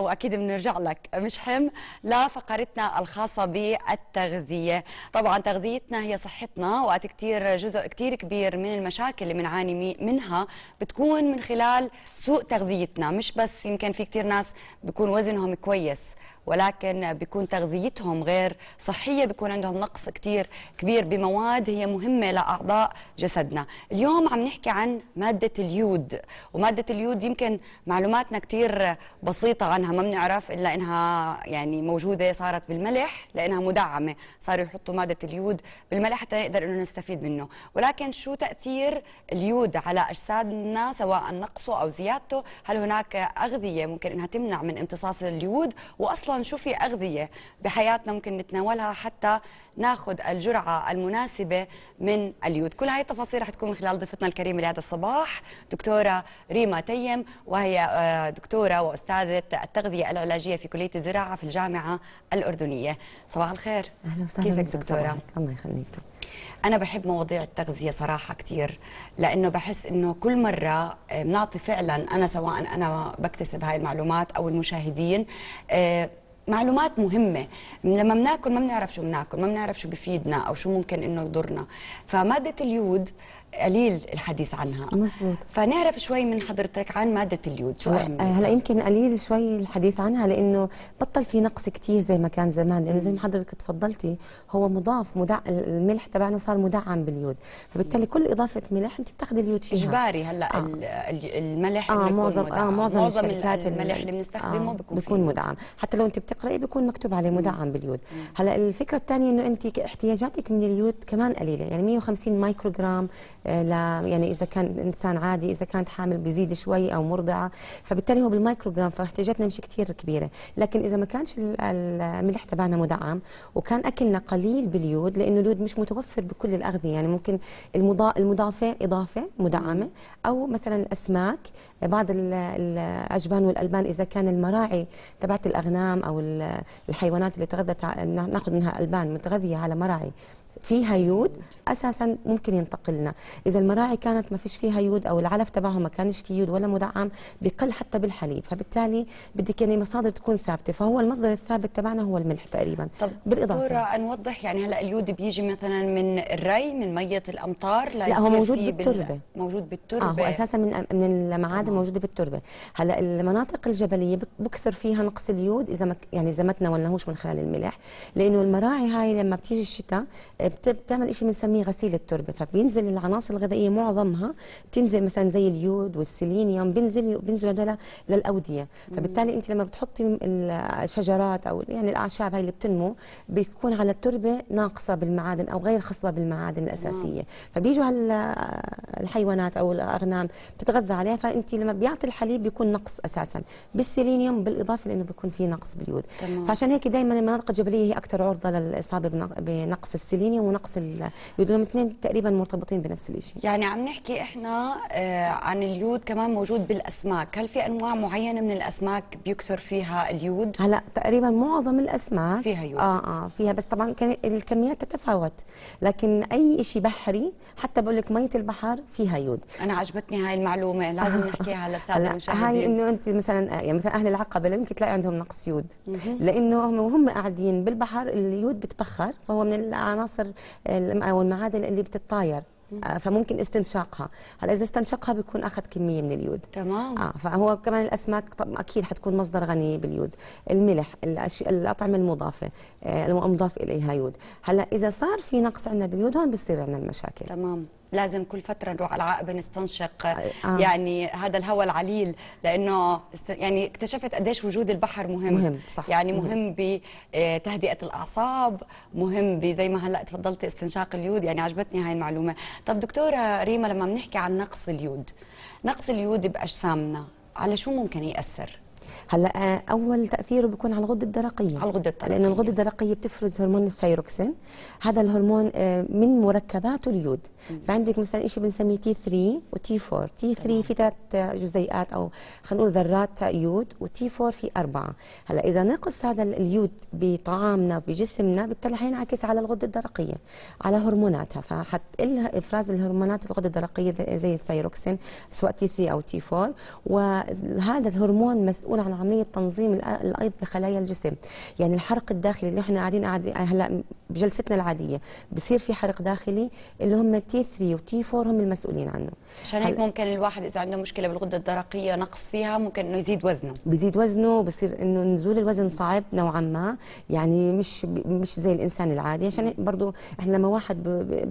واكيد بنرجع لك مش حم لفقرتنا الخاصه بالتغذيه طبعا تغذيتنا هي صحتنا وقت كثير جزء كثير كبير من المشاكل اللي بنعاني منها بتكون من خلال سوء تغذيتنا مش بس يمكن في كثير ناس بيكون وزنهم كويس ولكن بيكون تغذيتهم غير صحية بيكون عندهم نقص كتير كبير بمواد هي مهمة لأعضاء جسدنا اليوم عم نحكي عن مادة اليود ومادة اليود يمكن معلوماتنا كتير بسيطة عنها ما بنعرف إلا إنها يعني موجودة صارت بالملح لأنها مدعمة صاروا يحطوا مادة اليود بالملح حتى نقدر إنه نستفيد منه ولكن شو تأثير اليود على أجسادنا سواء نقصه أو زيادته هل هناك أغذية ممكن إنها تمنع من امتصاص اليود وأصلا اصلا شو في اغذيه بحياتنا ممكن نتناولها حتى ناخذ الجرعه المناسبه من اليود كل هاي التفاصيل رح تكون من خلال ضيفتنا الكريمه لهذا الصباح دكتوره ريما تيم وهي آه، دكتوره واستاذه التغذيه العلاجيه في كليه الزراعه في الجامعه الاردنيه صباح الخير اهلا وسهلا كيفك دكتوره الله يخليك أنا بحب مواضيع التغذية صراحة كثير لأنه بحس إنه كل مرة آه، بنعطي فعلا أنا سواء أنا بكتسب هاي المعلومات أو المشاهدين آه، معلومات مهمة لما بناكل ما بنعرف شو بناكل ما بنعرف شو بفيدنا أو شو ممكن إنه يضرنا فمادة اليود قليل الحديث عنها مزبوط فنعرف شوي من حضرتك عن ماده اليود شو اهميتها هلا يمكن قليل شوي الحديث عنها لانه بطل في نقص كثير زي ما كان زمان لانه زي ما حضرتك تفضلتي هو مضاف مدع الملح تبعنا صار مدعم باليود فبالتالي كل اضافه ملح انت بتاخذي اليود فيها اجباري هلا آه. الملح آه معظم آه معظم, الشركات الملح اللي بنستخدمه آه بيكون, بيكون مدعم حتى لو انت بتقراي بيكون مكتوب عليه مدعم باليود مم. هلا الفكره الثانيه انه انت احتياجاتك من اليود كمان قليله يعني 150 مايكروغرام آه، يعني اذا كان انسان عادي اذا كانت حامل بيزيد شوي او مرضعه فبالتالي هو جرام فاحتياجاتنا مش كثير كبيره لكن اذا ما كانش الملح تبعنا مدعم وكان اكلنا قليل باليود لانه اليود مش متوفر بكل الاغذيه يعني ممكن المضافه اضافه مدعمه او مثلا الاسماك بعض الاجبان والالبان اذا كان المراعي تبعت الاغنام او الحيوانات اللي تغذت ناخذ منها البان متغذيه على مراعي فيها يود اساسا ممكن ينتقلنا اذا المراعي كانت ما فيش فيها يود او العلف تبعهم ما كانش فيه يود ولا مدعم بقل حتى بالحليب فبالتالي بدك يعني مصادر تكون ثابته فهو المصدر الثابت تبعنا هو الملح تقريبا طب بالاضافه دكتوره نوضح يعني هلا اليود بيجي مثلا من الري من ميه الامطار لا هو موجود بالتربه بال... موجود بالتربه اه هو اساسا من من المعادن موجوده بالتربه هلا المناطق الجبليه بكثر فيها نقص اليود اذا ما يعني اذا ما تناولناهوش من خلال الملح لانه المراعي هاي لما بتيجي الشتاء آه، بتعمل شيء بنسميه غسيل التربه فبينزل العناصر العناصر الغذائيه معظمها بتنزل مثلا زي اليود والسيلينيوم بينزل بينزلوا هذول للاوديه فبالتالي انت لما بتحطي الشجرات او يعني الاعشاب هاي اللي بتنمو بيكون على التربه ناقصه بالمعادن او غير خصبه بالمعادن الاساسيه نعم. فبيجوا هالحيوانات او الاغنام بتتغذى عليها فانت لما بيعطي الحليب بيكون نقص اساسا بالسيلينيوم بالاضافه لانه بيكون في نقص باليود تمام. فعشان هيك دائما المناطق الجبليه هي اكثر عرضه للاصابه بنقص السيلينيوم ونقص اليود الاثنين تقريبا مرتبطين بنفس الاشي يعني عم نحكي احنا آه، عن اليود كمان موجود بالاسماك هل في انواع معينه من الاسماك بيكثر فيها اليود هلا تقريبا معظم الاسماك فيها يود اه اه فيها بس طبعا الكميات تتفاوت لكن اي شيء بحري حتى بقول لك ميه البحر فيها يود انا عجبتني هاي المعلومه لازم نحكيها للساده المشاهدين هاي انه انت مثلا آه، يعني مثلا اهل العقبه لا يمكن تلاقي عندهم نقص يود لانه هم وهم قاعدين بالبحر اليود بتبخر فهو من العناصر آه، او المعادن اللي بتتطاير آه، فممكن استنشاقها هلا اذا استنشقها بيكون اخذ كميه من اليود تمام اه فهو كمان الاسماك طب اكيد حتكون مصدر غنيه باليود الملح الاشياء الاطعمه المضافه آه، المضاف اليها يود هلا اذا صار في نقص عندنا باليود هون بصير عندنا المشاكل تمام لازم كل فتره نروح على العقبه نستنشق آه. يعني هذا الهواء العليل لانه يعني اكتشفت قديش وجود البحر مهم, مهم صح. يعني مهم, مهم. بتهدئه آه، الاعصاب مهم زي ما هلا تفضلتي استنشاق اليود يعني عجبتني هاي المعلومه طب دكتوره ريما لما بنحكي عن نقص اليود نقص اليود باجسامنا على شو ممكن ياثر هلا آه، اول تاثيره بيكون على الغده الدرقيه على الغده الدرقيه لان الغده الدرقيه بتفرز هرمون الثيروكسين هذا الهرمون آه، من مركباته اليود فعندك مثلا شيء بنسميه تي 3 وتي 4 تي 3 في ثلاث جزيئات او خلينا نقول ذرات يود وتي 4 في اربعه هلا اذا نقص هذا اليود بطعامنا بجسمنا بالتالي حينعكس على الغده الدرقيه على هرموناتها فحتقل افراز الهرمونات الغده الدرقيه زي الثيروكسين سواء تي 3 او تي 4 وهذا الهرمون مسؤول مسؤول عن عمليه تنظيم الايض بخلايا الجسم يعني الحرق الداخلي اللي احنا قاعدين قاعدين هلا بجلستنا العاديه بصير في حرق داخلي اللي هم تي 3 وتي 4 هم المسؤولين عنه عشان هيك ممكن الواحد اذا عنده مشكله بالغده الدرقيه نقص فيها ممكن انه يزيد وزنه بيزيد وزنه بصير انه نزول الوزن صعب نوعا ما يعني مش مش زي الانسان العادي عشان برضه احنا لما واحد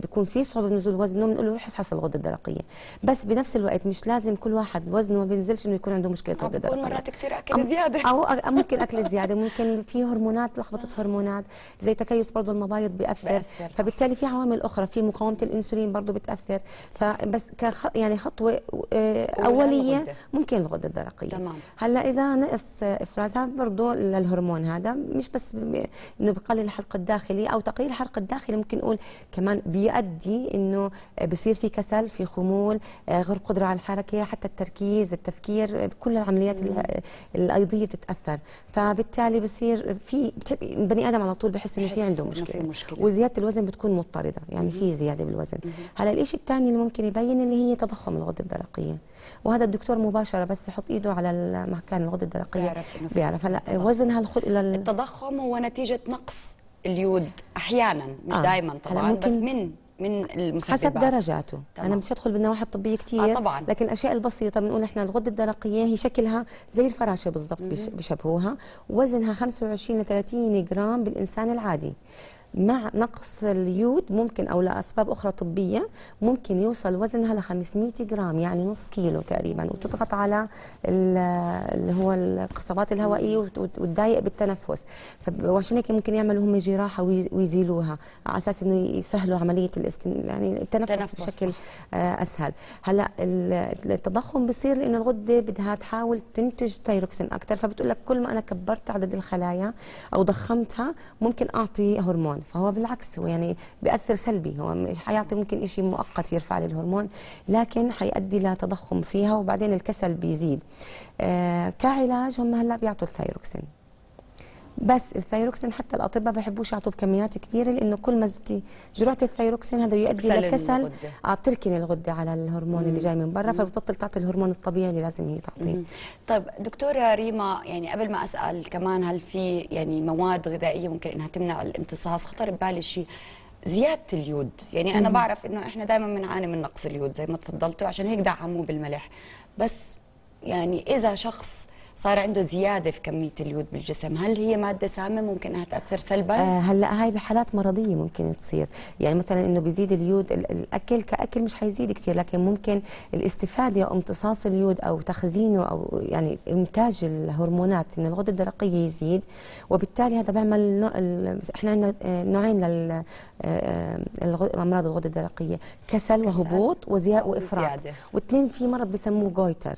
بيكون في صعوبه بنزول وزنه بنقول له روح افحص الغده الدرقيه بس بنفس الوقت مش لازم كل واحد وزنه ما بينزلش انه يكون عنده مشكله غده درقيه مرات كثير بصير اكل زياده او ممكن اكل زياده ممكن في هرمونات لخبطه هرمونات زي تكيس برضه المبايض بياثر فبالتالي في عوامل اخرى في مقاومه الانسولين برضه بتاثر فبس كخ يعني خطوه اوليه ممكن الغده الدرقيه تمام. هلا اذا نقص افرازها برضه للهرمون هذا مش بس انه بقلل الحرق الداخلي او تقليل الحرق الداخلي ممكن نقول كمان بيؤدي انه بصير في كسل في خمول آه، غير قدره على الحركه حتى التركيز التفكير كل العمليات الايضيه بتتاثر فبالتالي بصير في بني ادم على طول بحس انه في عنده مشكله, مشكلة. وزياده الوزن بتكون مضطرده يعني في زياده بالوزن هلا الشيء الثاني اللي ممكن يبين اللي هي تضخم الغده الدرقيه وهذا الدكتور مباشره بس يحط ايده على مكان الغده الدرقيه بيعرف انه بيعرف هلا وزنها الخل... لل... التضخم هو نتيجه نقص اليود احيانا مش آه. دائما طبعا بس من من المسببات حسب درجاته طبعا. انا مش ادخل بالنواحي الطبيه كثير آه لكن الاشياء البسيطه بنقول احنا الغده الدرقيه هي شكلها زي الفراشه بالضبط بيشبهوها وزنها 25 ل 30 جرام بالانسان العادي مع نقص اليود ممكن او لاسباب اخرى طبيه ممكن يوصل وزنها ل 500 جرام يعني نص كيلو تقريبا وتضغط على اللي هو القصبات الهوائيه وتضايق بالتنفس فعشان هيك ممكن يعملوا هم جراحه ويزيلوها على اساس انه يسهلوا عمليه الاستن... يعني التنفس تنفس. بشكل آه، اسهل هلا التضخم بصير لانه الغده بدها تحاول تنتج تيروكسين اكثر فبتقول لك كل ما انا كبرت عدد الخلايا او ضخمتها ممكن اعطي هرمون الهرمون فهو بالعكس هو يعني بيأثر سلبي هو مش حيعطي ممكن شيء مؤقت يرفع لي الهرمون لكن حيؤدي لتضخم فيها وبعدين الكسل بيزيد آه، كعلاج هم هلا بيعطوا الثايروكسين بس الثيروكسين حتى الاطباء ما بحبوش يعطوه بكميات كبيره لانه كل ما زدتي جرعه الثيروكسين هذا يؤدي لكسل اه بتركن الغده على الهرمون مم. اللي جاي من برا فبتبطل تعطي الهرمون الطبيعي اللي لازم هي تعطيه طيب دكتوره ريما يعني قبل ما اسال كمان هل في يعني مواد غذائيه ممكن انها تمنع الامتصاص خطر ببالي شيء زياده اليود يعني انا مم. بعرف انه احنا دائما بنعاني من نقص اليود زي ما تفضلتوا عشان هيك دعموه بالملح بس يعني اذا شخص صار عنده زياده في كميه اليود بالجسم هل هي ماده سامه ممكن انها تاثر سلبا آه هلا هاي بحالات مرضيه ممكن تصير يعني مثلا انه بيزيد اليود الاكل كاكل مش حيزيد كثير لكن ممكن الاستفاده او امتصاص اليود او تخزينه او يعني انتاج الهرمونات من الغده الدرقيه يزيد وبالتالي هذا بيعمل نوع احنا عندنا آه، نوعين للامراض آه، آه، الغده الدرقيه كسل وهبوط وزياء وافراط واثنين في مرض بسموه جويتر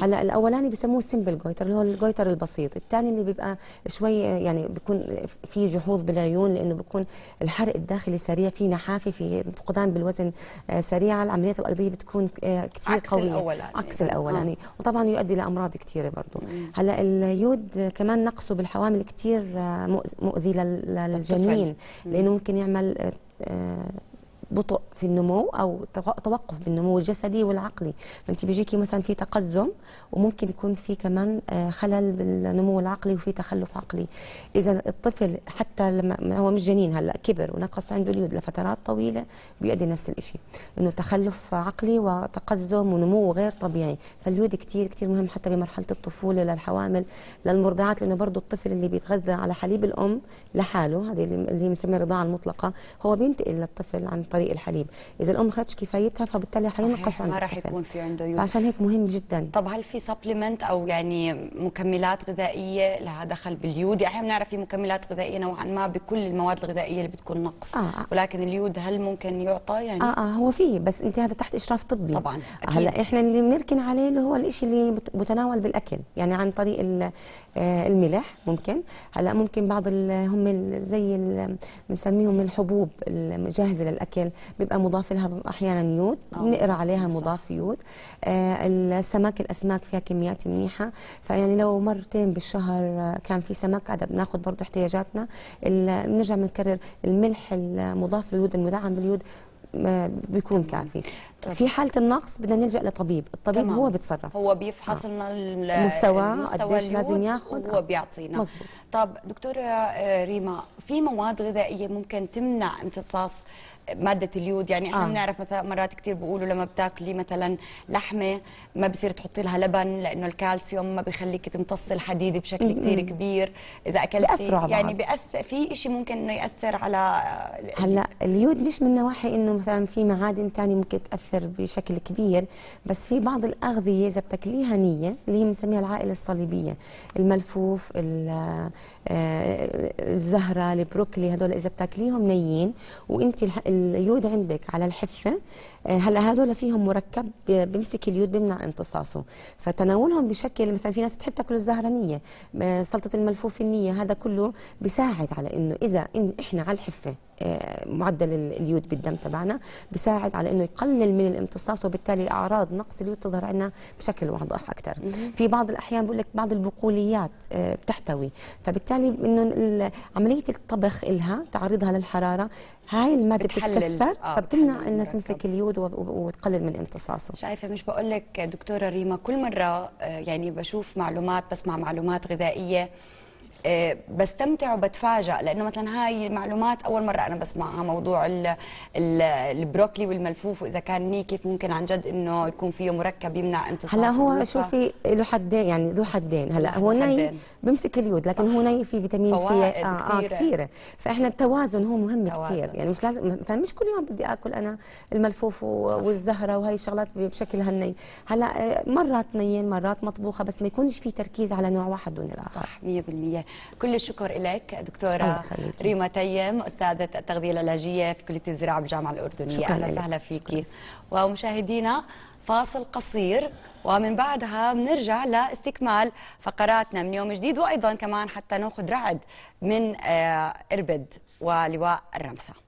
هلا الاولاني بسموه سمبل جويتر الجويتر اللي هو الجويتر البسيط الثاني اللي بيبقى شوي يعني بيكون في جحوظ بالعيون لانه بيكون الحرق الداخلي سريع في نحافه في فقدان بالوزن آه، سريع العمليات الايضيه بتكون آه، كثير قويه الأول يعني. عكس الاولاني آه. يعني. وطبعا يؤدي لامراض كثيره برضه هلا اليود كمان نقصه بالحوامل كثير مؤذي للجنين لانه ممكن يعمل بطء في النمو او توقف بالنمو الجسدي والعقلي فانت بيجيكي مثلا في تقزم وممكن يكون في كمان آه، خلل بالنمو العقلي وفي تخلف عقلي اذا الطفل حتى لما هو مش جنين هلا كبر ونقص عنده اليود لفترات طويله بيؤدي نفس الشيء انه تخلف عقلي وتقزم ونمو غير طبيعي فاليود كثير كثير مهم حتى بمرحله الطفوله للحوامل للمرضعات لانه برضه الطفل اللي بيتغذى على حليب الام لحاله هذه اللي بنسميها الرضاعه المطلقه هو بينتقل للطفل عن طريق طريق الحليب اذا الام ما خدتش كفايتها فبالتالي حينقص عندها ما راح يكون في عنده يوم عشان هيك مهم جدا طب هل في سبلمنت او يعني مكملات غذائيه لها دخل باليود يعني احنا بنعرف في مكملات غذائيه نوعا ما بكل المواد الغذائيه اللي بتكون نقص آه. آه. ولكن اليود هل ممكن يعطى يعني اه اه هو فيه بس انت هذا تحت اشراف طبي طبعا أكيد. هلا احنا اللي بنركن عليه اللي هو الشيء اللي متناول بالاكل يعني عن طريق آه، الملح ممكن هلا ممكن بعض هم زي بنسميهم الحبوب الجاهزه للاكل الاكل بيبقى مضاف لها احيانا يود آه، بنقرا عليها مضاف يود آه السمك الاسماك فيها كميات منيحه فيعني لو مرتين بالشهر كان في سمك هذا بناخذ برضه احتياجاتنا بنرجع بنكرر الملح المضاف لليود المدعم باليود آه، بيكون كافي طبعا. في حاله النقص بدنا نلجا لطبيب الطبيب تمام. هو بيتصرف هو بيفحص آه. لنا المستوى قديش لازم ياخذ هو بيعطينا مزبوط. طب دكتوره ريما في مواد غذائيه ممكن تمنع امتصاص ماده اليود يعني احنا آه. بنعرف آه. مثلا مرات كثير بيقولوا لما بتاكلي مثلا لحمه ما بصير تحطي لها لبن لانه الكالسيوم ما بخليك تمتصي الحديد بشكل كثير كبير اذا اكلتي يعني بيأثر في شيء ممكن انه ياثر على هلا اليود مش من نواحي انه مثلا في معادن ثانيه ممكن تاثر بشكل كبير بس في بعض الاغذيه اذا بتاكليها نيه اللي هي بنسميها العائله الصليبيه الملفوف آه، الزهره البروكلي هدول اذا بتاكليهم نيين وانت اليود عندك على الحفه آه، هلا هذول فيهم مركب بيمسك اليود بيمنع امتصاصه فتناولهم بشكل مثلا في ناس بتحب تاكل الزهرانيه آه، سلطه الملفوف النيه هذا كله بيساعد على انه اذا إن احنا على الحفه آه، معدل اليود بالدم تبعنا بيساعد على انه يقلل من الامتصاص وبالتالي اعراض نقص اليود تظهر عندنا بشكل واضح اكثر في بعض الاحيان بقول لك بعض البقوليات آه، بتحتوي فبالتالي انه عمليه الطبخ لها تعريضها للحراره هاي الماده بتتكسر آه فبتمنع انها تمسك اليود وتقلل من امتصاصه شايفه مش بقول لك دكتوره ريما كل مره آه، يعني بشوف معلومات بسمع معلومات غذائيه آه، بستمتع وبتفاجئ لانه مثلا هاي المعلومات اول مره انا بسمعها موضوع البروكلي والملفوف واذا كان ني كيف ممكن عن جد انه يكون فيه مركب يمنع امتصاص هلا هو شوفي له حدين يعني ذو حدين هلا هو ني بيمسك اليود لكن هو ني في فيتامين سي آه, آه كثيره فاحنا التوازن هو مهم كثير يعني مش لازم مثلا مش كل يوم بدي اكل انا الملفوف والزهره وهي الشغلات بشكل هني هلا آه، مرات نيين مرات مطبوخه بس ما يكونش في تركيز على نوع واحد دون الاخر صح 100% كل الشكر لك دكتورة ريما تيم أستاذة التغذية العلاجية في كلية الزراعة بالجامعة الأردنية أهلا وسهلا فيكي ومشاهدينا فاصل قصير ومن بعدها بنرجع لاستكمال فقراتنا من يوم جديد وأيضا كمان حتى ناخذ رعد من آه، إربد ولواء الرمثة